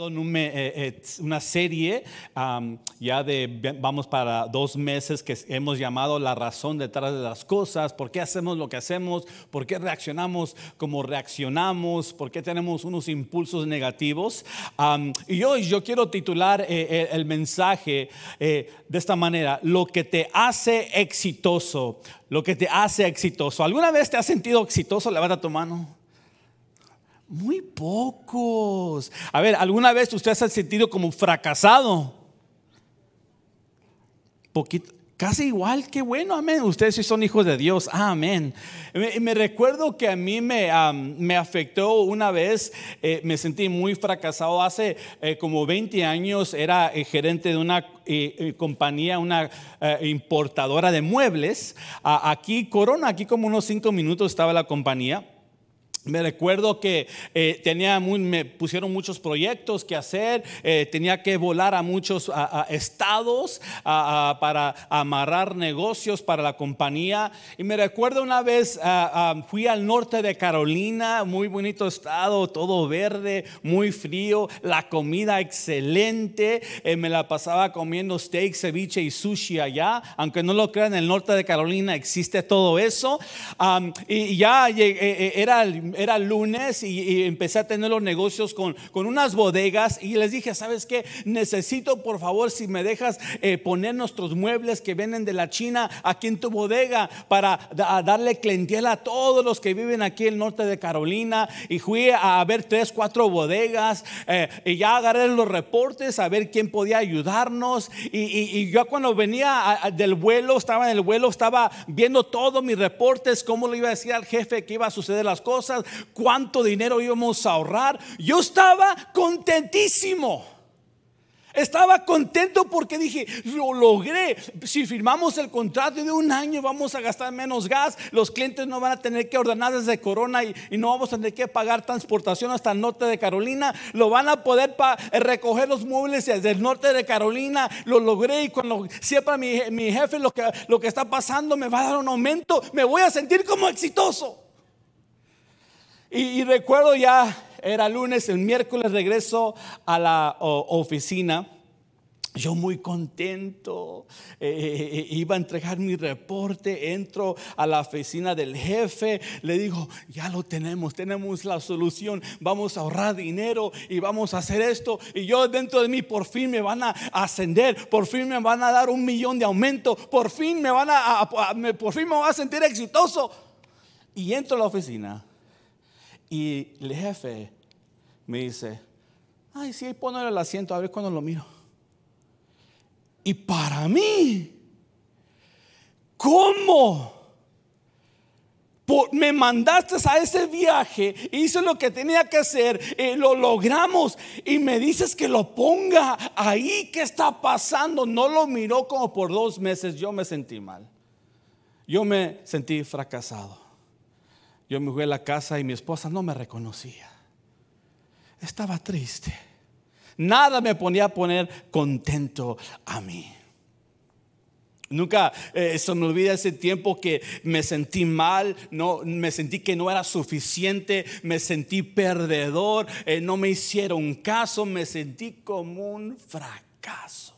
en un, eh, eh, una serie ya de, vamos para dos meses que hemos llamado la razón detrás de las cosas, por qué hacemos lo que hacemos, por qué reaccionamos como reaccionamos, por qué tenemos unos impulsos negativos. y hoy yo quiero titular eh, el mensaje de esta manera, lo que te hace exitoso, lo que te hace exitoso. ¿Alguna vez te has sentido exitoso? Levanta tu mano. Muy pocos. A ver, ¿alguna vez usted se ha sentido como fracasado? casi igual, qué bueno, amén. Ustedes sí son hijos de Dios, amén. Me recuerdo que a mí me, me afectó una vez, eh, me sentí muy fracasado. Hace eh, como 20 años era eh, gerente de una compañía, una importadora de muebles. aquí, Corona, aquí como unos 5 minutos estaba la compañía. Me recuerdo que eh, tenía me pusieron muchos proyectos que hacer, eh, tenía que volar a muchos a, estados para amarrar negocios para la compañía. Y me recuerdo una vez, fui al norte de Carolina, muy bonito estado, todo verde, muy frío, la comida excelente, eh, me la pasaba comiendo steak, ceviche y sushi allá, aunque no lo crean, en el norte de Carolina existe todo eso. y ya era el era lunes y, empecé a tener los negocios con, unas bodegas y les dije, ¿sabes qué? Necesito, por favor, si me dejas eh, poner nuestros muebles que vienen de la China aquí en tu bodega para darle clientela a todos los que viven aquí en el norte de Carolina. Y fui a ver tres, cuatro bodegas eh, y ya agarré los reportes a ver quién podía ayudarnos. Y, yo cuando venía del vuelo, estaba en el vuelo, estaba viendo todos mis reportes, cómo le iba a decir al jefe que iba a suceder las cosas cuánto dinero íbamos a ahorrar. Yo estaba contentísimo. Estaba contento porque dije, lo logré. Si firmamos el contrato de un año vamos a gastar menos gas, los clientes no van a tener que ordenar desde Corona y, no vamos a tener que pagar transportación hasta el norte de Carolina. Lo van a poder recoger los muebles desde el norte de Carolina. Lo logré y cuando sepa mi, mi jefe lo que, lo que está pasando me va a dar un aumento, me voy a sentir como exitoso. Y, recuerdo ya, era lunes, el miércoles regreso a la oficina. Yo muy contento, eh, eh, eh, iba a entregar mi reporte, entro a la oficina del jefe, le digo, ya lo tenemos, tenemos la solución, vamos a ahorrar dinero y vamos a hacer esto. Y yo dentro de mí, por fin me van a ascender, por fin me van a dar un millón de aumento, por fin me van a, por fin me voy a sentir exitoso. Y entro a la oficina y el jefe me dice, ay, sí, poner el asiento, a ver cuando lo miro. Y para mí, ¿cómo? me mandaste a ese viaje, hice lo que tenía que hacer, eh, lo logramos y me dices que lo ponga ahí, ¿qué está pasando? No lo miró como por dos meses, yo me sentí mal, yo me sentí fracasado. Yo me fui a la casa y mi esposa no me reconocía. Estaba triste. Nada me ponía a poner contento a mí. Nunca eh, se me olvida ese tiempo que me sentí mal, no, me sentí que no era suficiente, me sentí perdedor, eh, no me hicieron caso, me sentí como un fracaso.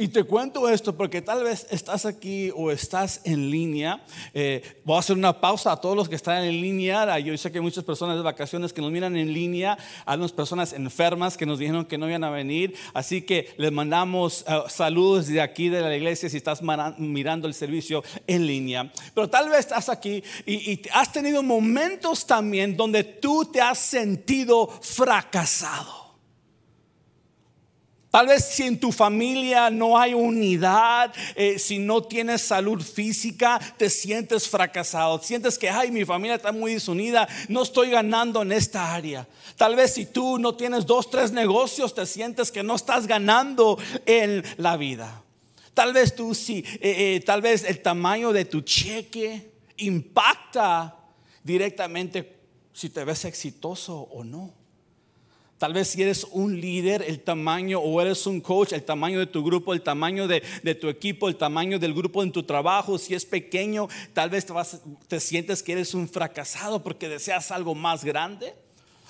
Y te cuento esto porque tal vez estás aquí o estás en línea. Eh, voy a hacer una pausa a todos los que están en línea. Yo sé que hay muchas personas de vacaciones que nos miran en línea, a unas personas enfermas que nos dijeron que no iban a venir. Así que les mandamos eh, saludos de aquí de la iglesia si estás mirando el servicio en línea. Pero tal vez estás aquí y, y has tenido momentos también donde tú te has sentido fracasado Tal vez si en tu familia no hay unidad, eh, si no tienes salud física, te sientes fracasado, sientes que, ay, mi familia está muy disunida, no estoy ganando en esta área. Tal vez si tú no tienes dos, tres negocios, te sientes que no estás ganando en la vida. Tal vez tú sí, eh, eh, tal vez el tamaño de tu cheque impacta directamente si te ves exitoso o no. Tal vez si eres un líder, el tamaño, o eres un coach, el tamaño de tu grupo, el tamaño de, tu equipo, el tamaño del grupo en tu trabajo, si es pequeño, tal vez te, vas, te sientes que eres un fracasado porque deseas algo más grande.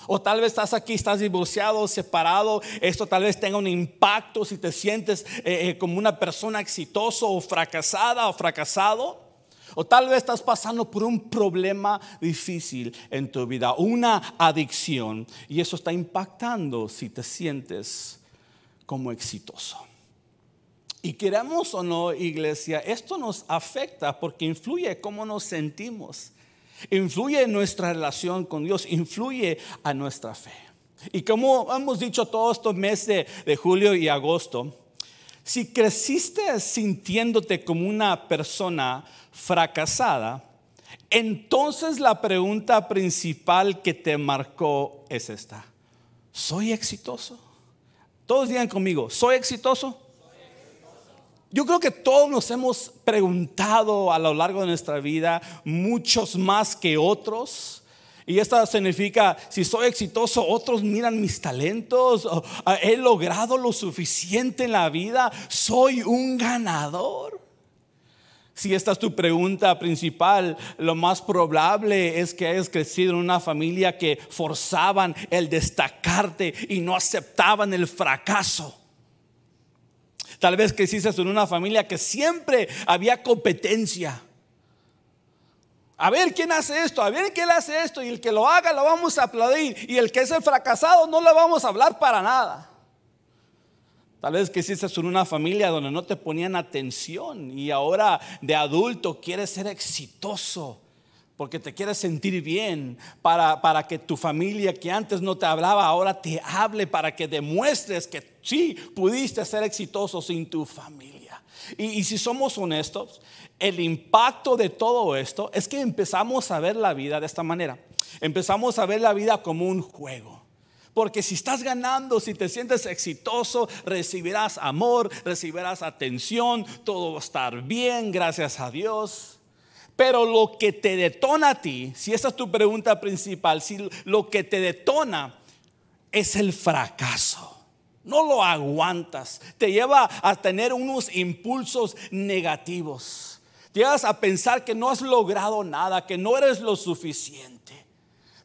O tal vez estás aquí, estás divorciado, separado. Esto tal vez tenga un impacto si te sientes eh, eh, como una persona exitoso o fracasada o fracasado. O tal vez estás pasando por un problema difícil en tu vida, una adicción. Y eso está impactando si te sientes como exitoso. Y queramos o no, iglesia, esto nos afecta porque influye cómo nos sentimos, influye en nuestra relación con Dios, influye a nuestra fe. Y como hemos dicho todos estos meses de julio y agosto, si creciste sintiéndote como una persona fracasada, entonces la pregunta principal que te marcó es esta. ¿Soy exitoso? Todos digan conmigo, ¿soy exitoso? Yo creo que todos nos hemos preguntado a lo largo de nuestra vida, muchos más que otros, y esta significa, si soy exitoso, otros miran mis talentos, ah, he logrado lo suficiente en la vida, soy un ganador. Si esta es tu pregunta principal, lo más probable es que hayas crecido en una familia que forzaban el destacarte y no aceptaban el fracaso. Tal vez creciste en una familia que siempre había competencia. A ver quién hace esto, a ver quién hace esto. Y el que lo haga lo vamos a aplaudir. Y el que es el fracasado no le vamos a hablar para nada. Tal vez que hiciste en una familia donde no te ponían atención y ahora de adulto quieres ser exitoso porque te quieres sentir bien, para, para, que tu familia que antes no te hablaba ahora te hable, para que demuestres que sí pudiste ser exitoso sin tu familia. Y, si somos honestos, el impacto de todo esto es que empezamos a ver la vida de esta manera. Empezamos a ver la vida como un juego. Porque si estás ganando, si te sientes exitoso, recibirás amor, recibirás atención, todo va a estar bien, gracias a Dios. Pero lo que te detona a ti, si esa es tu pregunta principal, si lo que te detona es el fracaso. No lo aguantas. Te lleva a tener unos impulsos negativos. Te llevas a pensar que no has logrado nada, que no eres lo suficiente.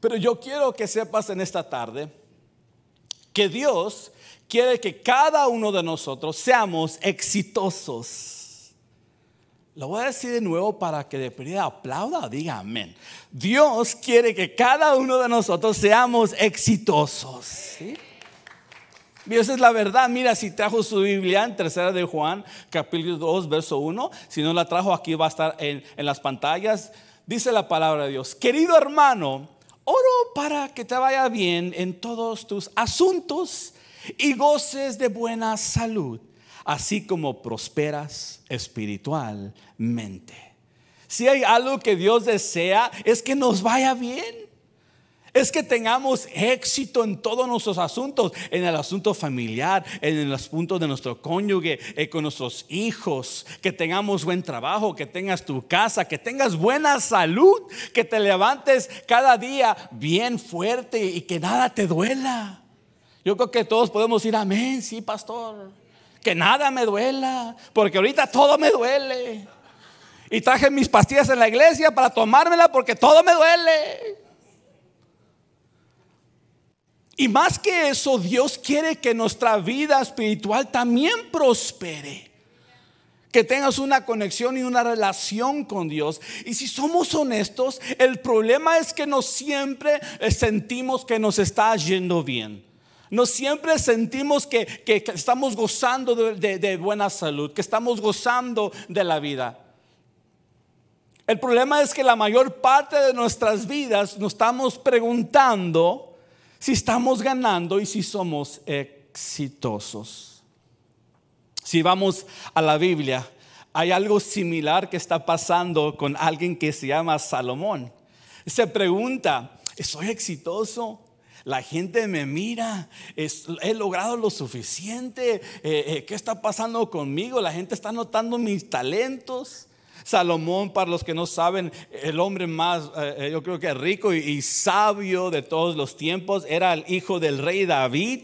Pero yo quiero que sepas en esta tarde que Dios quiere que cada uno de nosotros seamos exitosos. Lo voy a decir de nuevo para que de primera aplauda diga amén. Dios quiere que cada uno de nosotros seamos exitosos. Y esa es la verdad. Mira, si trajo su Biblia en tercera de Juan, capítulo 2, verso 1. Si no la trajo, aquí va a estar en, en las pantallas. Dice la palabra de Dios. Querido hermano, oro para que te vaya bien en todos tus asuntos y goces de buena salud, así como prosperas espiritualmente. Si hay algo que Dios desea, es que nos vaya bien es que tengamos éxito en todos nuestros asuntos, en el asunto familiar, en los puntos de nuestro cónyuge, eh, con nuestros hijos, que tengamos buen trabajo, que tengas tu casa, que tengas buena salud, que te levantes cada día bien fuerte y que nada te duela. Yo creo que todos podemos decir amén, sí, pastor. Que nada me duela, porque ahorita todo me duele. Y traje mis pastillas en la iglesia para tomármela porque todo me duele. Y más que eso, Dios quiere que nuestra vida espiritual también prospere. Que tengas una conexión y una relación con Dios. Y si somos honestos, el problema es que no siempre sentimos que nos está yendo bien. No siempre sentimos que, estamos gozando de buena salud, que estamos gozando de la vida. El problema es que la mayor parte de nuestras vidas nos estamos preguntando, si estamos ganando y si somos exitosos. Si vamos a la Biblia, hay algo similar que está pasando con alguien que se llama Salomón. Se pregunta, ¿soy exitoso? La gente me mira, he logrado lo suficiente, eh, eh, ¿qué está pasando conmigo? La gente está notando mis talentos. Salomón, para los que no saben, el hombre más, eh, eh, yo creo que rico y, sabio de todos los tiempos, era el hijo del rey David.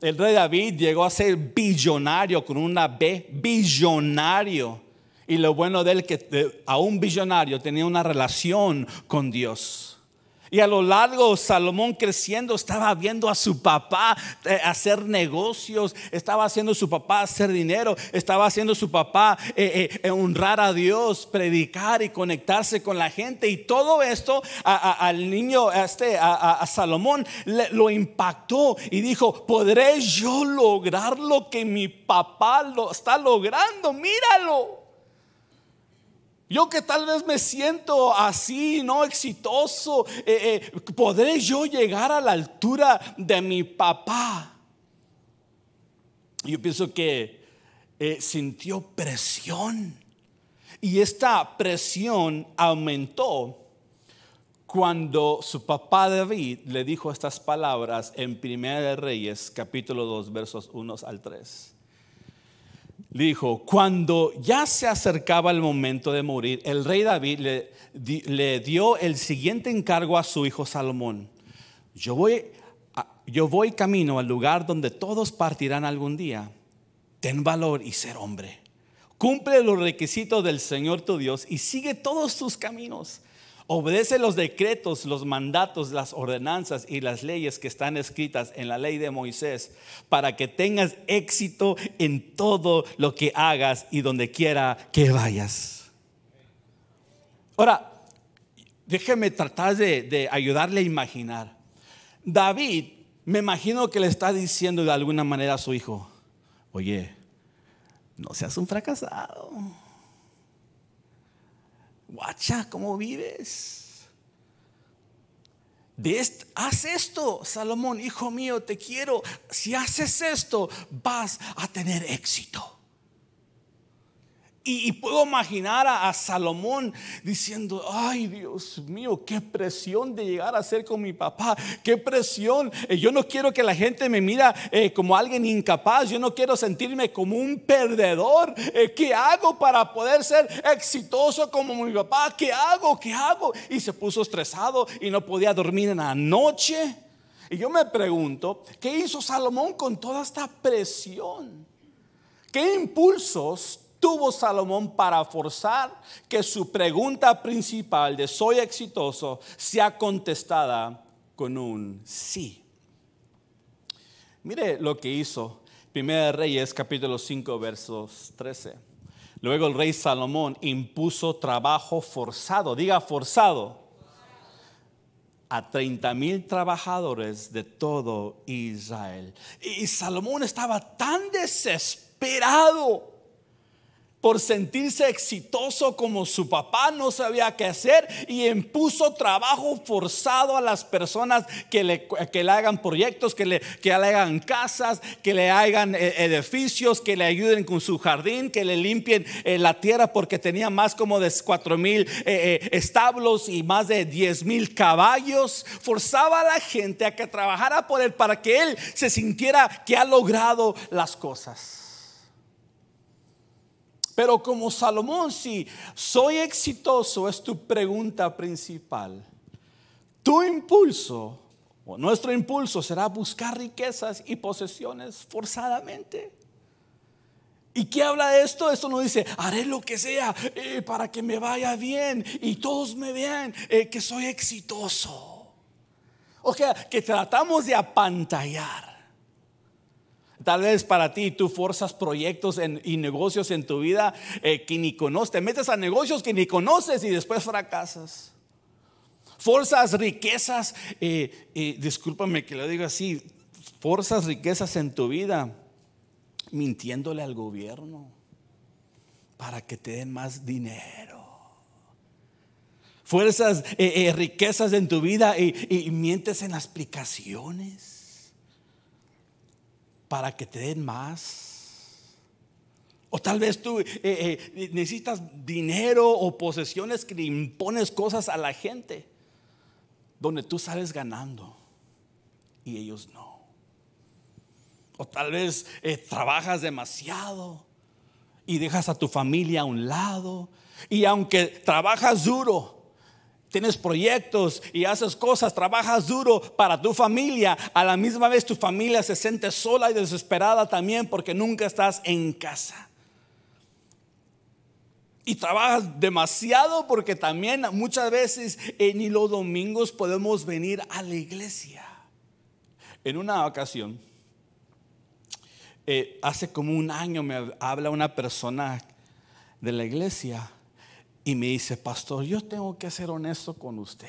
El rey David llegó a ser billonario con una B, billonario. Y lo bueno de él que a un billonario tenía una relación con Dios. Y a lo largo Salomón creciendo estaba viendo a su papá eh, hacer negocios, estaba haciendo a su papá hacer dinero, estaba haciendo a su papá eh, eh, honrar a Dios, predicar y conectarse con la gente. Y todo esto al niño, a, este, a Salomón, lo impactó y dijo, ¿podré yo lograr lo que mi papá lo está logrando? Míralo. Yo que tal vez me siento así, no exitoso, eh, eh, ¿podré yo llegar a la altura de mi papá? Yo pienso que eh, sintió presión y esta presión aumentó cuando su papá David le dijo estas palabras en Primera de Reyes capítulo 2 versos 1 al 3 le dijo, cuando ya se acercaba el momento de morir, el rey David le, dio el siguiente encargo a su hijo Salomón. Yo voy, yo voy camino al lugar donde todos partirán algún día. Ten valor y ser hombre. Cumple los requisitos del Señor tu Dios y sigue todos tus caminos Obedece los decretos, los mandatos, las ordenanzas y las leyes que están escritas en la ley de Moisés para que tengas éxito en todo lo que hagas y donde quiera que vayas. Ahora, déjeme tratar de, de ayudarle a imaginar. David, me imagino que le está diciendo de alguna manera a su hijo, oye, no seas un fracasado guacha, ¿cómo vives? haz esto, Salomón, hijo mío, te quiero. Si haces esto, vas a tener éxito. Y, puedo imaginar a, Salomón diciendo, ay Dios mío, qué presión de llegar a ser con mi papá, qué presión. Eh, yo no quiero que la gente me mira eh, como alguien incapaz, yo no quiero sentirme como un perdedor. Eh, ¿Qué hago para poder ser exitoso como mi papá? ¿Qué hago? ¿Qué hago? Y se puso estresado y no podía dormir en la noche. Y yo me pregunto, ¿qué hizo Salomón con toda esta presión? ¿Qué impulsos tuvo Salomón para forzar que su pregunta principal de soy exitoso sea contestada con un sí. Mire lo que hizo Primera de Reyes capítulo 5 versos 13. Luego el rey Salomón impuso trabajo forzado, diga forzado, a 30 mil trabajadores de todo Israel. Y Salomón estaba tan desesperado por sentirse exitoso como su papá no sabía qué hacer y impuso trabajo forzado a las personas que le, hagan proyectos, que le, le hagan casas, que le hagan eh, edificios, que le ayuden con su jardín, que le limpien eh, la tierra porque tenía más como de cuatro mil eh, establos y más de diez mil caballos. Forzaba a la gente a que trabajara por él para que él se sintiera que ha logrado las cosas. Pero como Salomón, si soy exitoso, es tu pregunta principal. Tu impulso, o nuestro impulso, será buscar riquezas y posesiones forzadamente. ¿Y qué habla de esto? Esto no dice, haré lo que sea eh, para que me vaya bien y todos me vean eh, que soy exitoso. O sea, que tratamos de apantallar. Tal vez para ti tú forzas proyectos y negocios en tu vida eh, que ni conoces. Te metes a negocios que ni conoces y después fracasas. Fuerzas, riquezas, eh, eh, discúlpame que lo diga así, forzas riquezas en tu vida mintiéndole al gobierno para que te den más dinero fuerzas, riquezas en tu vida y, mientes en las explicaciones para que te den más. O tal vez tú eh, eh, necesitas dinero o posesiones que le impones cosas a la gente, donde tú sales ganando y ellos no. O tal vez eh, trabajas demasiado y dejas a tu familia a un lado. Y aunque trabajas duro, tienes proyectos y haces cosas, trabajas duro para tu familia, a la misma vez tu familia se siente sola y desesperada también porque nunca estás en casa. Y trabajas demasiado porque también muchas veces ni los domingos podemos venir a la iglesia. En una ocasión, eh, hace como un año me habla una persona de la iglesia y me dice, pastor, yo tengo que ser honesto con usted.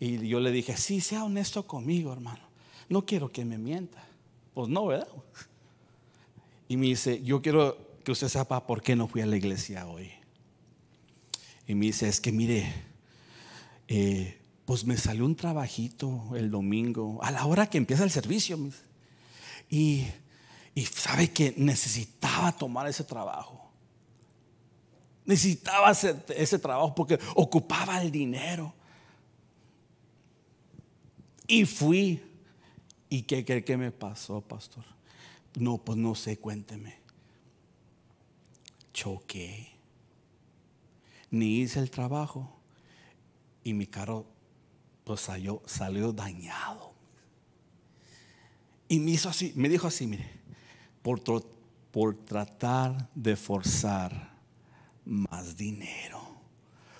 Y yo le dije, sí, sea honesto conmigo, hermano. No quiero que me mienta. Pues no, ¿verdad? Y me dice, yo quiero que usted sepa por qué no fui a la iglesia hoy. Y me dice, es que mire, eh, pues me salió un trabajito el domingo, a la hora que empieza el servicio. y sabe que necesitaba tomar ese trabajo. Necesitaba hacer ese trabajo porque ocupaba el dinero. Y fui. ¿Y qué me pasó, pastor? No, pues no sé, cuénteme. Choqué. Ni hice el trabajo. Y mi carro pues salió, dañado. Y me hizo así, me dijo así, mire, por, por tratar de forzar más dinero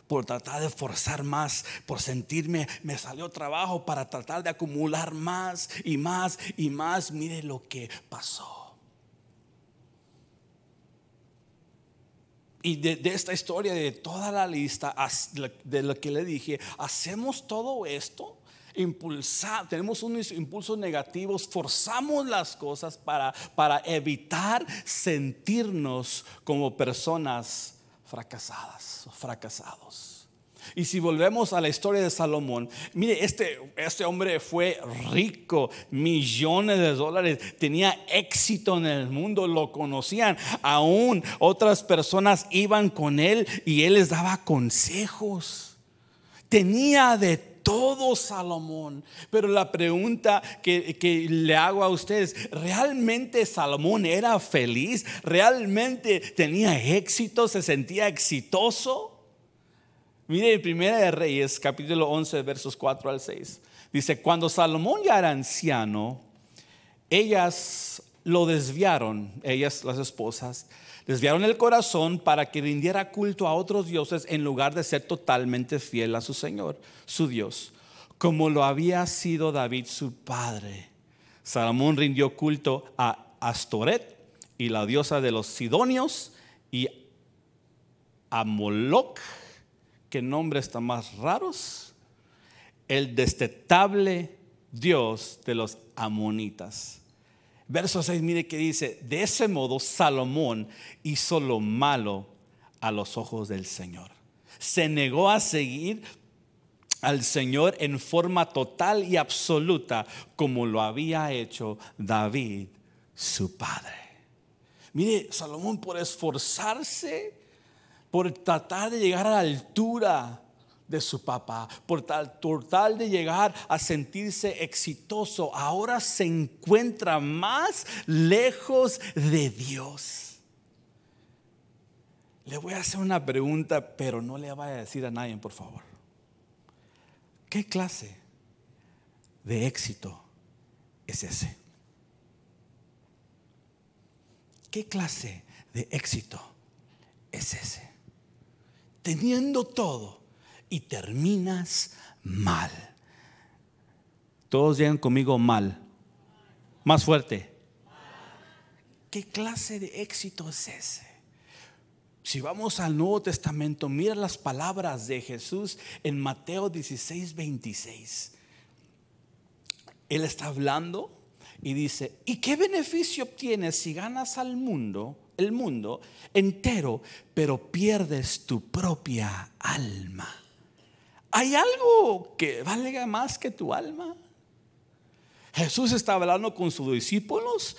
por tratar de forzar más, por sentirme, me salió trabajo para tratar de acumular más y más y más. Mire lo que pasó. Y de, esta historia, de toda la lista, de lo que le dije, hacemos todo esto, impulsar, tenemos unos impulsos negativos, forzamos las cosas para, para evitar sentirnos como personas fracasadas o fracasados. Y si volvemos a la historia de Salomón, mire, este, este hombre fue rico, millones de dólares, tenía éxito en el mundo, lo conocían, aún otras personas iban con él y él les daba consejos. Tenía de todo Salomón. Pero la pregunta que, le hago a ustedes, ¿realmente Salomón era feliz? ¿Realmente tenía éxito? ¿Se sentía exitoso? Mire, Primera de Reyes, capítulo 11, versos 4 al 6. Dice, cuando Salomón ya era anciano, ellas lo desviaron, ellas las esposas, Desviaron el corazón para que rindiera culto a otros dioses en lugar de ser totalmente fiel a su Señor, su Dios, como lo había sido David su padre. Salomón rindió culto a Astoret y la diosa de los Sidonios y a Moloch. Qué nombres está más raros. El destetable dios de los amonitas. Verso 6, mire que dice, de ese modo Salomón hizo lo malo a los ojos del Señor. Se negó a seguir al Señor en forma total y absoluta como lo había hecho David, su padre. Mire, Salomón por esforzarse, por tratar de llegar a la altura de su papá, por tal, de llegar a sentirse exitoso, ahora se encuentra más lejos de Dios. Le voy a hacer una pregunta, pero no le vaya a decir a nadie, por favor. ¿Qué clase de éxito es ese? ¿Qué clase de éxito es ese? Teniendo todo, y terminas mal. Todos llegan conmigo mal. Más fuerte. ¿Qué clase de éxito es ese? Si vamos al Nuevo Testamento, mira las palabras de Jesús en Mateo 16, 26. Él está hablando y dice, ¿y qué beneficio obtienes si ganas al mundo, el mundo entero, pero pierdes tu propia alma? hay algo que valga más que tu alma. Jesús está hablando con sus discípulos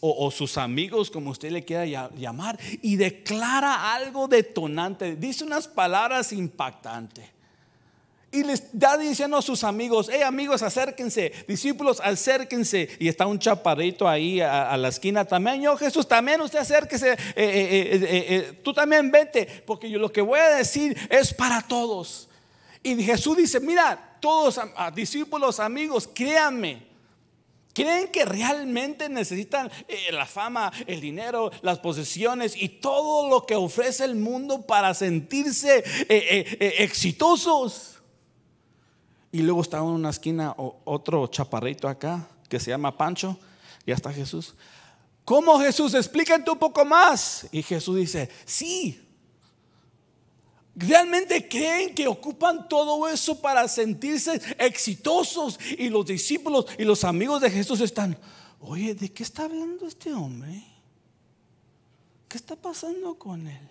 o, sus amigos, como usted le quiera llamar, y declara algo detonante, dice unas palabras impactantes. Y les está diciendo a sus amigos, hey amigos, acérquense, discípulos, acérquense. Y está un chaparrito ahí a, la esquina también. Yo, Jesús, también usted acérquese, eh, eh, eh, tú también vente, porque yo lo que voy a decir es para todos. Y Jesús dice, mira, todos discípulos, amigos, créanme. ¿Creen que realmente necesitan eh, la fama, el dinero, las posesiones y todo lo que ofrece el mundo para sentirse eh, eh, exitosos? Y luego está en una esquina otro chaparrito acá que se llama Pancho. Ya está Jesús. ¿Cómo Jesús? Explícate un poco más. Y Jesús dice, sí, Realmente creen que ocupan todo eso para sentirse exitosos y los discípulos y los amigos de Jesús están, oye, ¿de qué está hablando este hombre? ¿Qué está pasando con él?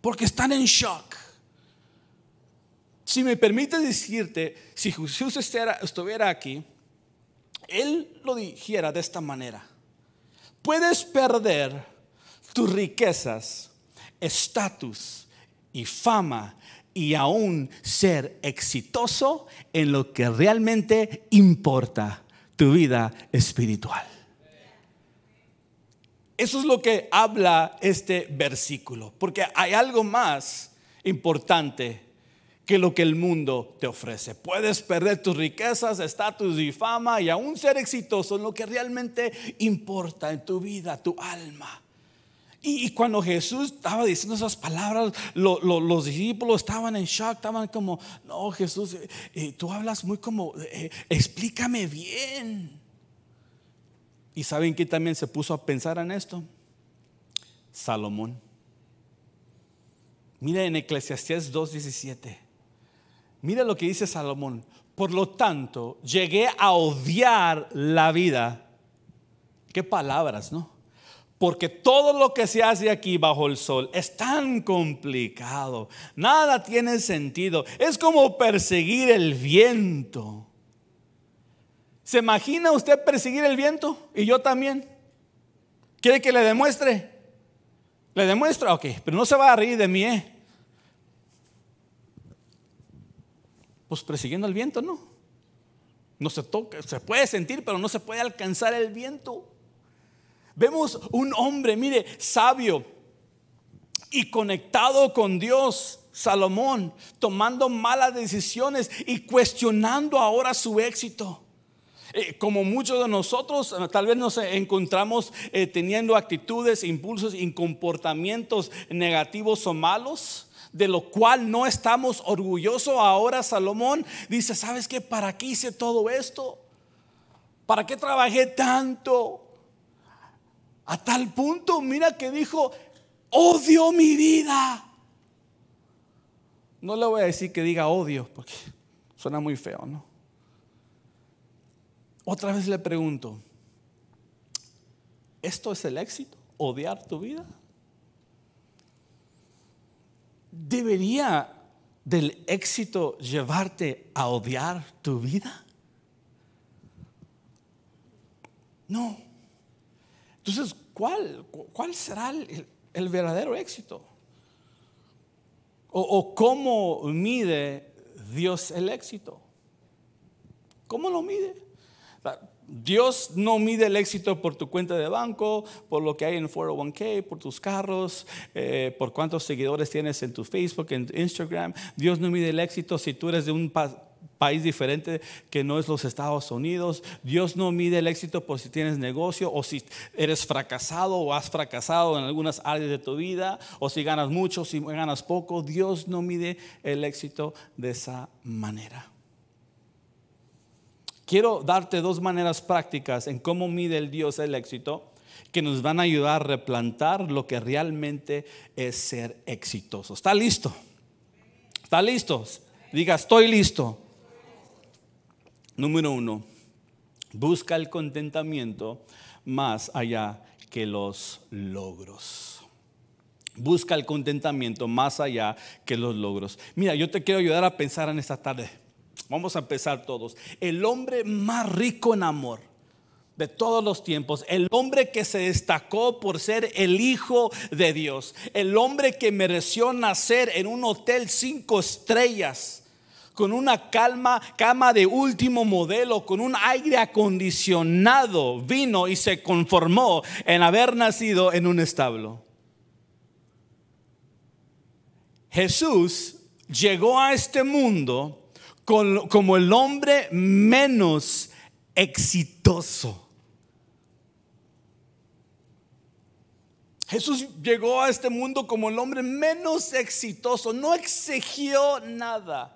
Porque están en shock. Si me permite decirte, si Jesús estuviera aquí, él lo dijera de esta manera. Puedes perder tus riquezas, estatus, y fama y aún ser exitoso en lo que realmente importa, tu vida espiritual. Eso es lo que habla este versículo, porque hay algo más importante que lo que el mundo te ofrece. Puedes perder tus riquezas, estatus y fama y aún ser exitoso en lo que realmente importa en tu vida, tu alma. Y, cuando Jesús estaba diciendo esas palabras, los discípulos estaban en shock, estaban como, no, Jesús, eh, eh, tú hablas muy como, eh, explícame bien. Y saben que también se puso a pensar en esto. Salomón. Mira en Eclesiastés 2.17. Mira lo que dice Salomón. Por lo tanto, llegué a odiar la vida. Qué palabras, ¿no? Porque todo lo que se hace aquí bajo el sol es tan complicado. Nada tiene sentido. Es como perseguir el viento. ¿Se imagina usted perseguir el viento? Y yo también. ¿Quiere que le demuestre? ¿Le demuestra? Ok, pero no se va a reír de mí, ¿eh? Pues persiguiendo el viento, no. No se toca, se puede sentir, pero no se puede alcanzar el viento. Vemos un hombre, mire, sabio y conectado con Dios. Salomón tomando malas decisiones y cuestionando ahora su éxito. Eh, como muchos de nosotros, eh, tal vez nos encontramos eh, teniendo actitudes, impulsos y comportamientos negativos o malos, de lo cual no estamos orgullosos. Ahora Salomón dice, ¿sabes qué? ¿Para qué hice todo esto? ¿Para qué trabajé tanto? A tal punto, mira que dijo, odio mi vida. No le voy a decir que diga odio, porque suena muy feo, ¿no? Otra vez le pregunto, ¿esto es el éxito? ¿Odiar tu vida? ¿Debería del éxito llevarte a odiar tu vida? No. Entonces, ¿cuál, cuál será el, verdadero éxito? O, cómo mide Dios el éxito? ¿Cómo lo mide? Dios no mide el éxito por tu cuenta de banco, por lo que hay en 401k, por tus carros, eh, por cuántos seguidores tienes en tu Facebook, en Instagram. Dios no mide el éxito si tú eres de un país diferente que no es los Estados Unidos. Dios no mide el éxito por si tienes negocio o si eres fracasado o has fracasado en algunas áreas de tu vida o si ganas mucho, si ganas poco. Dios no mide el éxito de esa manera. Quiero darte dos maneras prácticas en cómo mide el Dios el éxito que nos van a ayudar a replantar lo que realmente es ser exitoso. ¿Está listo? ¿Está listos? Diga, estoy listo. Número uno, busca el contentamiento más allá que los logros. Busca el contentamiento más allá que los logros. Mira, yo te quiero ayudar a pensar en esta tarde. Vamos a empezar todos. El hombre más rico en amor de todos los tiempos, el hombre que se destacó por ser el hijo de Dios, el hombre que mereció nacer en un hotel cinco estrellas con una calma, cama de último modelo, con un aire acondicionado, vino y se conformó en haber nacido en un establo. Jesús llegó a este mundo como el hombre menos exitoso. Jesús llegó a este mundo como el hombre menos exitoso, no exigió nada.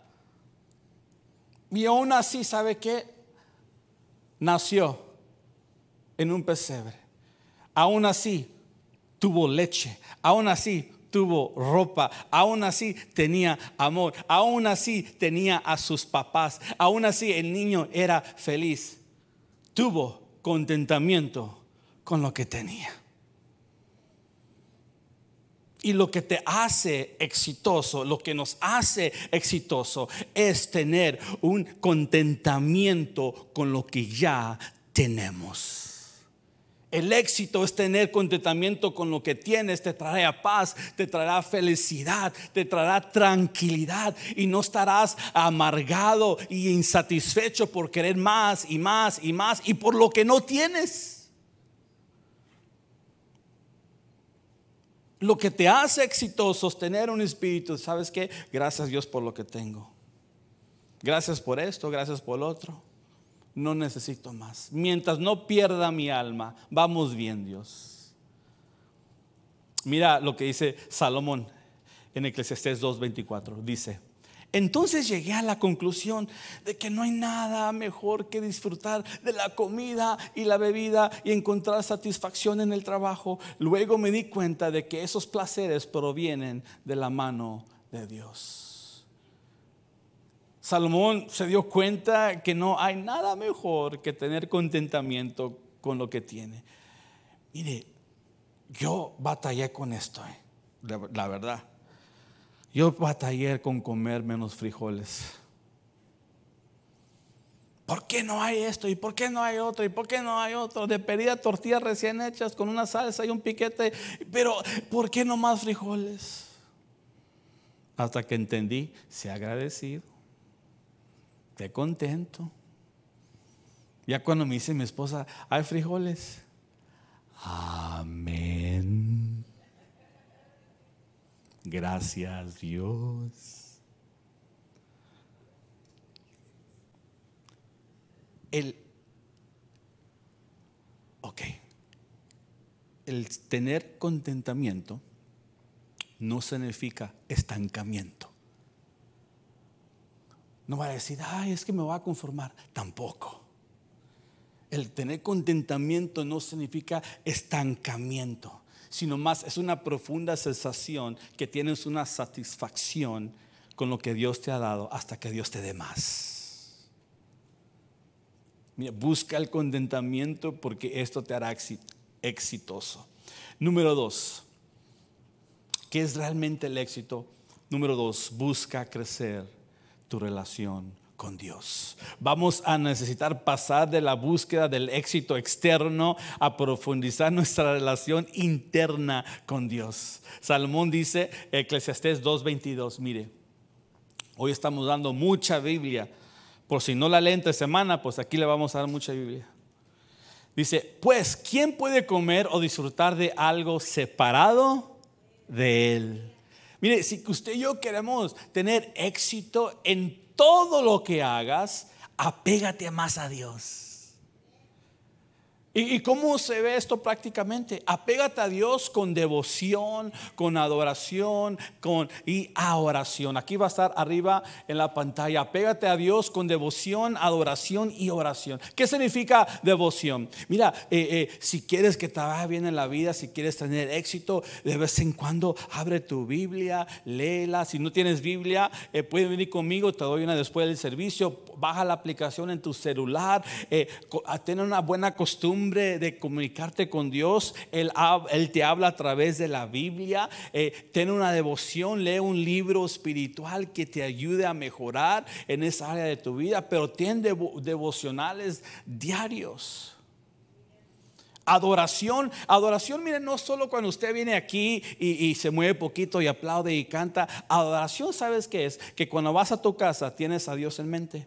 Y aún así, ¿sabe qué? Nació en un pesebre. Aún así, tuvo leche. Aún así, tuvo ropa, aún así tenía amor, aún así tenía a sus papás, aún así el niño era feliz, tuvo contentamiento con lo que tenía. Y lo que te hace exitoso, lo que nos hace exitoso es tener un contentamiento con lo que ya tenemos. El éxito es tener contentamiento con lo que tienes, te traerá paz, te traerá felicidad, te traerá tranquilidad y no estarás amargado y insatisfecho por querer más y más y más y por lo que no tienes. Lo que te hace exitoso es tener un espíritu. ¿Sabes qué? Gracias Dios por lo que tengo. Gracias por esto, gracias por lo otro. No necesito más. Mientras no pierda mi alma, vamos bien Dios. Mira lo que dice Salomón en Eclesiastés 2.24. Dice, entonces llegué a la conclusión de que no hay nada mejor que disfrutar de la comida y la bebida y encontrar satisfacción en el trabajo. Luego me di cuenta de que esos placeres provienen de la mano de Dios. Salomón se dio cuenta que no hay nada mejor que tener contentamiento con lo que tiene. Mire, yo batallé con esto, ¿eh? la verdad yo batallé con comer menos frijoles. ¿Por qué no hay esto? ¿Y por qué no hay otro? ¿Y por qué no hay otro? De pedida tortillas recién hechas con una salsa y un piquete. Pero ¿por qué no más frijoles? Hasta que entendí, se agradecido, te contento. Ya cuando me dice mi esposa, hay frijoles. Amén. Gracias Dios. El, ok, el tener contentamiento no significa estancamiento. No va a decir, ay, es que me voy a conformar. Tampoco. El tener contentamiento no significa estancamiento sino más es una profunda sensación que tienes una satisfacción con lo que Dios te ha dado hasta que Dios te dé más. busca el contentamiento porque esto te hará exitoso. Número dos, ¿qué es realmente el éxito? Número dos, busca crecer tu relación con Dios. Vamos a necesitar pasar de la búsqueda del éxito externo a profundizar nuestra relación interna con Dios. Salmón dice, Eclesiastés 2.22, mire, hoy estamos dando mucha Biblia. Por si no la lenta semana, pues aquí le vamos a dar mucha Biblia. Dice, pues, ¿quién puede comer o disfrutar de algo separado de él? Mire, si usted y yo queremos tener éxito en todo lo que hagas, apégate más a Dios. ¿Y, cómo se ve esto prácticamente? Apégate a Dios con devoción, con adoración con, y oración. Aquí va a estar arriba en la pantalla. Apégate a Dios con devoción, adoración y oración. ¿Qué significa devoción? Mira, eh, eh, si quieres que te vaya bien en la vida, si quieres tener éxito, de vez en cuando abre tu Biblia, léela. Si no tienes Biblia, eh, puedes venir conmigo, te doy una después del servicio. Baja la aplicación en tu celular, eh, tener una buena costumbre de comunicarte con Dios. Él, te habla a través de la Biblia. Eh, tiene una devoción, lee un libro espiritual que te ayude a mejorar en esa área de tu vida. Pero tiene devocionales diarios. Adoración, adoración, miren, no solo cuando usted viene aquí y, y, se mueve poquito y aplaude y canta. Adoración, ¿sabes qué es? Que cuando vas a tu casa tienes a Dios en mente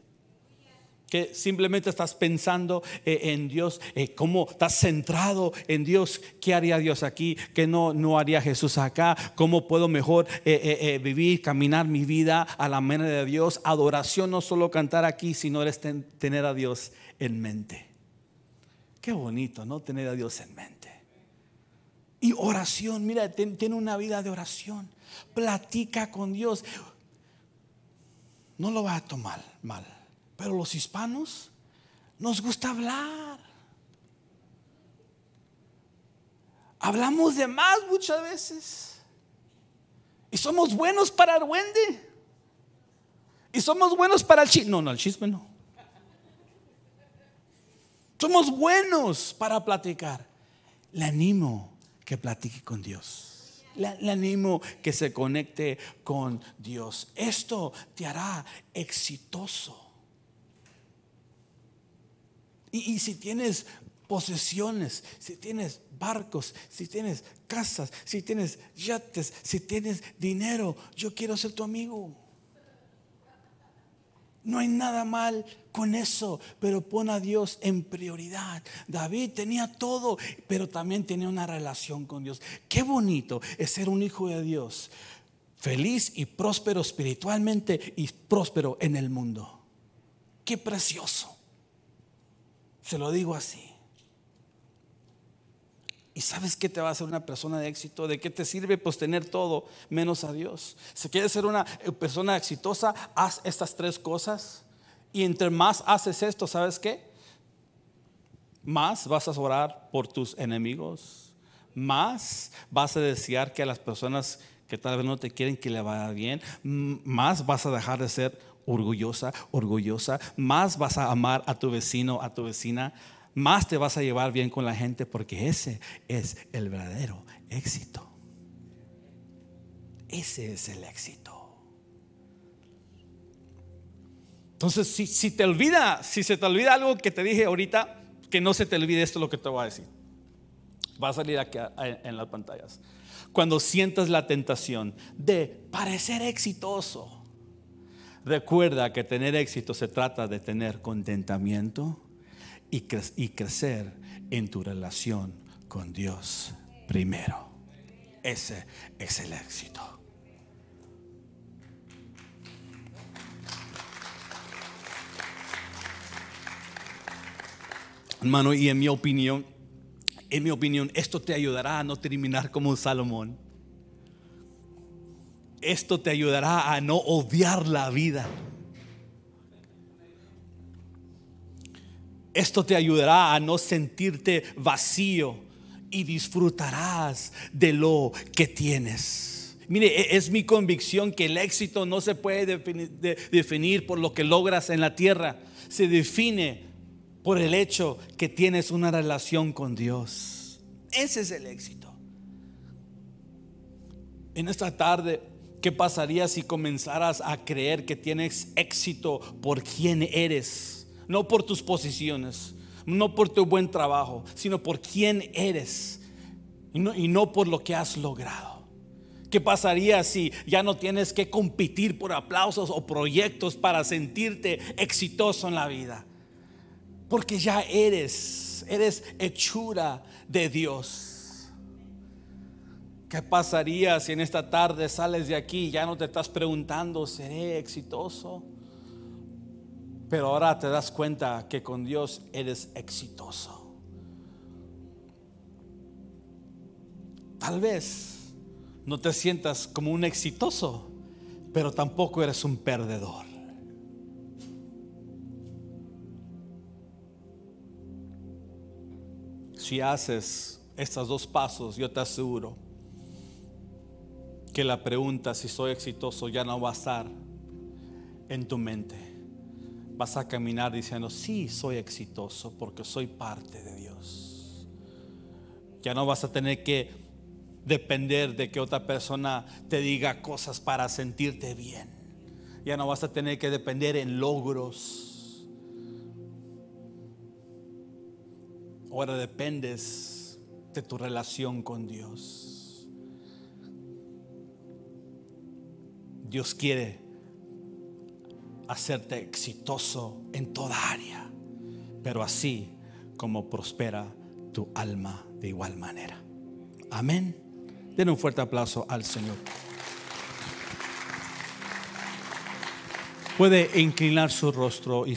que simplemente estás pensando eh, en Dios, eh, cómo estás centrado en Dios, qué haría Dios aquí, qué no, no haría Jesús acá, cómo puedo mejor eh, vivir, caminar mi vida a la manera de Dios. Adoración no solo cantar aquí, sino tener a Dios en mente. Qué bonito, ¿no? Tener a Dios en mente. Y oración, mira, tiene una vida de oración. Platica con Dios. No lo vas a tomar mal. Pero los hispanos nos gusta hablar. Hablamos de más muchas veces. Y somos buenos para el duende. Y somos buenos para el chisme. No, no, el chisme no. Somos buenos para platicar. Le animo que platique con Dios. le, animo que se conecte con Dios. Esto te hará exitoso. Y, si tienes posesiones, si tienes barcos, si tienes casas, si tienes yates, si tienes dinero, yo quiero ser tu amigo. No hay nada mal con eso, pero pon a Dios en prioridad. David tenía todo, pero también tenía una relación con Dios. Qué bonito es ser un hijo de Dios, feliz y próspero espiritualmente y próspero en el mundo. Qué precioso. Se lo digo así. ¿Y sabes qué te va a hacer una persona de éxito? ¿De qué te sirve pues tener todo menos a Dios? Si quieres ser una eh, persona exitosa, haz estas tres cosas. Y entre más haces esto, ¿sabes qué? Más vas a orar por tus enemigos. Más vas a desear que a las personas que tal vez no te quieren que le vaya bien, más vas a dejar de ser orgullosa, orgullosa, más vas a amar a tu vecino, a tu vecina, más te vas a llevar bien con la gente porque ese es el verdadero éxito. Ese es el éxito. Entonces, si, te olvida, si se te olvida algo que te dije ahorita, que no se te olvide esto lo que te voy a decir. Va a salir aquí en las pantallas. Cuando sientas la tentación de parecer exitoso, Recuerda que tener éxito se trata de tener contentamiento y, crecer en tu relación con Dios primero. Ese es el éxito. Hermano, y en mi opinión, en mi opinión, esto te ayudará a no terminar como un Salomón. Esto te ayudará a no odiar la vida. Esto te ayudará a no sentirte vacío y disfrutarás de lo que tienes. Mire, e-, es mi convicción que el éxito no se puede definir, por lo que logras en la tierra. Se define por el hecho que tienes una relación con Dios. Ese es el éxito. En esta tarde ¿Qué pasaría si comenzaras a creer que tienes éxito por quien eres? No por tus posiciones, no por tu buen trabajo, sino por quien eres y no, y no por lo que has logrado. ¿Qué pasaría si ya no tienes que competir por aplausos o proyectos para sentirte exitoso en la vida? Porque ya eres, eres hechura de Dios. ¿Qué pasaría si en esta tarde sales de aquí y ya no te estás preguntando, ¿seré exitoso? Pero ahora te das cuenta que con Dios eres exitoso. Tal vez no te sientas como un exitoso, pero tampoco eres un perdedor. Si haces estos dos pasos, yo te aseguro que la pregunta si soy exitoso ya no va a estar en tu mente. Vas a caminar diciendo, sí, soy exitoso porque soy parte de Dios. Ya no vas a tener que depender de que otra persona te diga cosas para sentirte bien. Ya no vas a tener que depender en logros. Ahora dependes de tu relación con Dios. Dios quiere hacerte exitoso en toda área, pero así como prospera tu alma de igual manera. Amén. Den un fuerte aplauso al Señor. Puede inclinar su rostro y